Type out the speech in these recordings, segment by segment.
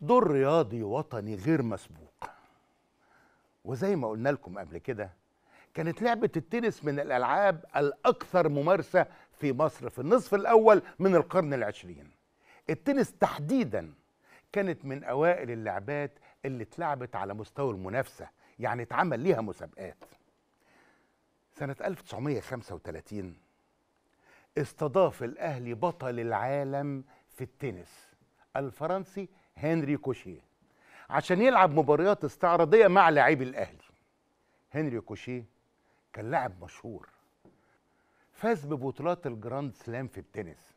دور رياضي وطني غير مسبوق وزي ما قلنا لكم قبل كده كانت لعبة التنس من الألعاب الأكثر ممارسة في مصر في النصف الأول من القرن العشرين التنس تحديدا كانت من أوائل اللعبات اللي اتلعبت على مستوى المنافسة يعني اتعمل ليها مسابقات سنة 1935 استضاف الأهلي بطل العالم في التنس الفرنسي هنري كوشيه عشان يلعب مباريات استعراضية مع لاعبي الأهلي هنري كوشيه كان لاعب مشهور فاز ببطولات الجراند سلام في التنس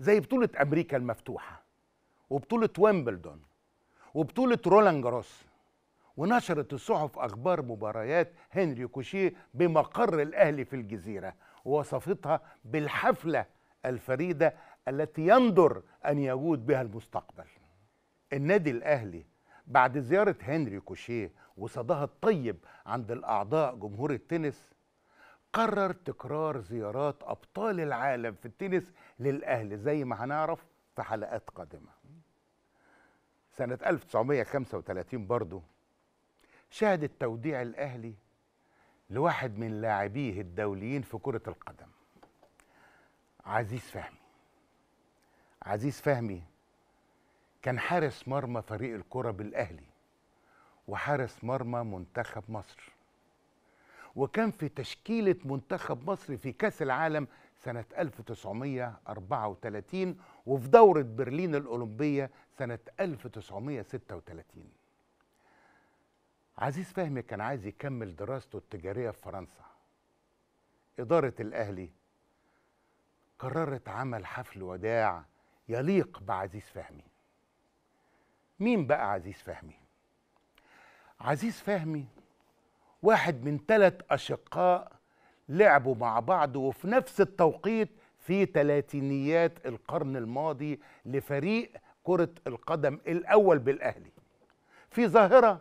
زي بطولة أمريكا المفتوحة وبطولة ويمبلدون وبطولة رولان جاروس ونشرت الصحف أخبار مباريات هنري كوشيه بمقر الأهلي في الجزيرة ووصفتها بالحفلة الفريدة التي يندر أن يجود بها المستقبل النادي الاهلي بعد زياره هنري كوشيه وصداها الطيب عند الاعضاء جمهور التنس قرر تكرار زيارات ابطال العالم في التنس للاهلي زي ما هنعرف في حلقات قادمه سنه 1935 برضو شهدت توديع الاهلي لواحد من لاعبيه الدوليين في كره القدم عزيز فهمي عزيز فهمي كان حارس مرمى فريق الكرة بالأهلي وحارس مرمى منتخب مصر وكان في تشكيلة منتخب مصر في كأس العالم سنة 1934 وفي دورة برلين الأولمبية سنة 1936 عزيز فهمي كان عايز يكمل دراسته التجارية في فرنسا إدارة الأهلي قررت عمل حفل وداع يليق بعزيز فهمي مين بقى عزيز فهمي عزيز فهمي واحد من ثلاث أشقاء لعبوا مع بعض وفي نفس التوقيت في تلاتينيات القرن الماضي لفريق كرة القدم الأول بالأهلي في ظاهرة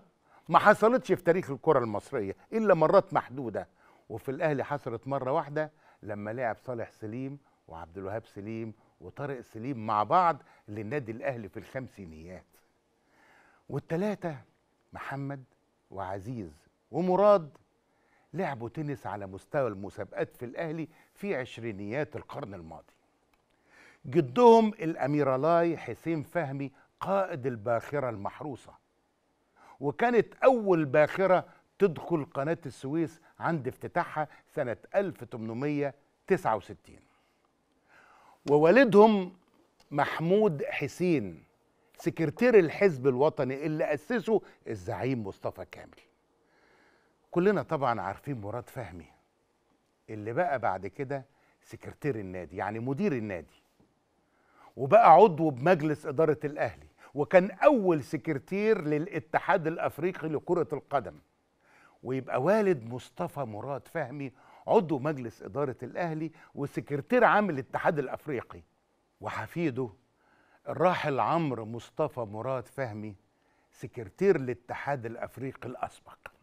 ما حصلتش في تاريخ الكرة المصرية إلا مرات محدودة وفي الأهلي حصلت مرة واحدة لما لعب صالح سليم وعبد الوهاب سليم وطارق سليم مع بعض للنادي الأهلي في الخمسينيات والتلاتة محمد وعزيز ومراد لعبوا تنس على مستوى المسابقات في الأهلي في عشرينيات القرن الماضي جدهم الأميرالاي حسين فهمي قائد الباخرة المحروسة وكانت أول باخرة تدخل قناة السويس عند افتتاحها سنة 1869 ووالدهم محمود حسين سكرتير الحزب الوطني اللي أسسه الزعيم مصطفى كامل كلنا طبعا عارفين مراد فهمي اللي بقى بعد كده سكرتير النادي يعني مدير النادي وبقى عضو بمجلس إدارة الأهلي وكان أول سكرتير للاتحاد الأفريقي لكرة القدم ويبقى والد مصطفى مراد فهمي عضو مجلس إدارة الأهلي وسكرتير عام الاتحاد الأفريقي وحفيده الراحل عمرو مصطفى مراد فهمي سكرتير الاتحاد الافريقي الاسبق